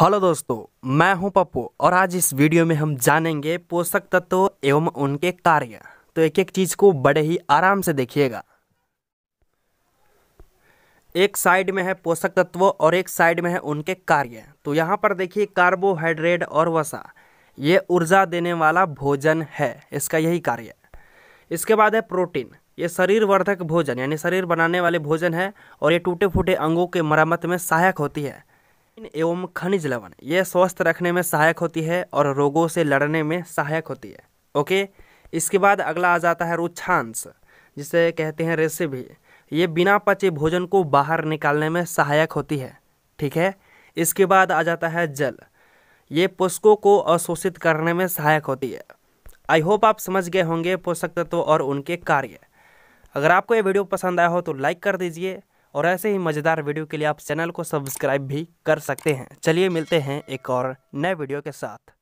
hello दोस्तों मैं हूं पप्पू और आज इस वीडियो में हम जानेंगे पोषक तत्व एवं उनके कार्य तो एक एक चीज़ को बड़े ही आराम से देखिएगा एक साइड में है पोषक तत्व और एक साइड में है उनके कार्य तो यहाँ पर देखिए कार्बोहाइड्रेट और वसा ये ऊर्जा देने वाला भोजन है इसका यही कार्य इसके बाद है प्रोटीन ये शरीर वर्धक भोजन यानी शरीर बनाने वाले भोजन है और ये टूटे फूटे अंगों के मरम्मत में सहायक होती है एवं खनिज लवण यह स्वस्थ रखने में सहायक होती है और रोगों से लड़ने में सहायक होती है ओके इसके बाद अगला आ जाता है रुच्छांश जिसे कहते हैं रेसिपी ये बिना पचे भोजन को बाहर निकालने में सहायक होती है ठीक है इसके बाद आ जाता है जल ये पोषकों को अशोषित करने में सहायक होती है आई होप आप समझ गए होंगे पोषक तत्व और उनके कार्य अगर आपको ये वीडियो पसंद आया हो तो लाइक कर दीजिए और ऐसे ही मज़ेदार वीडियो के लिए आप चैनल को सब्सक्राइब भी कर सकते हैं चलिए मिलते हैं एक और नए वीडियो के साथ